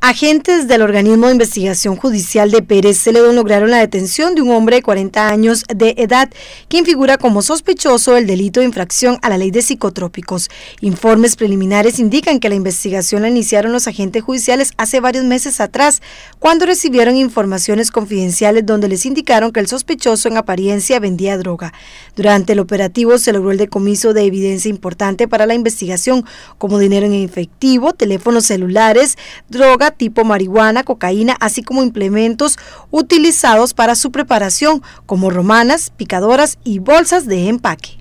Agentes del organismo de investigación judicial de Pérez Celedón lograron la detención de un hombre de 40 años de edad, quien figura como sospechoso del delito de infracción a la ley de psicotrópicos. Informes preliminares indican que la investigación la iniciaron los agentes judiciales hace varios meses atrás, cuando recibieron informaciones confidenciales donde les indicaron que el sospechoso en apariencia vendía droga. Durante el operativo se logró el decomiso de evidencia importante para la investigación, como dinero en efectivo, teléfonos celulares, drogas, tipo marihuana, cocaína, así como implementos utilizados para su preparación, como romanas, picadoras y bolsas de empaque.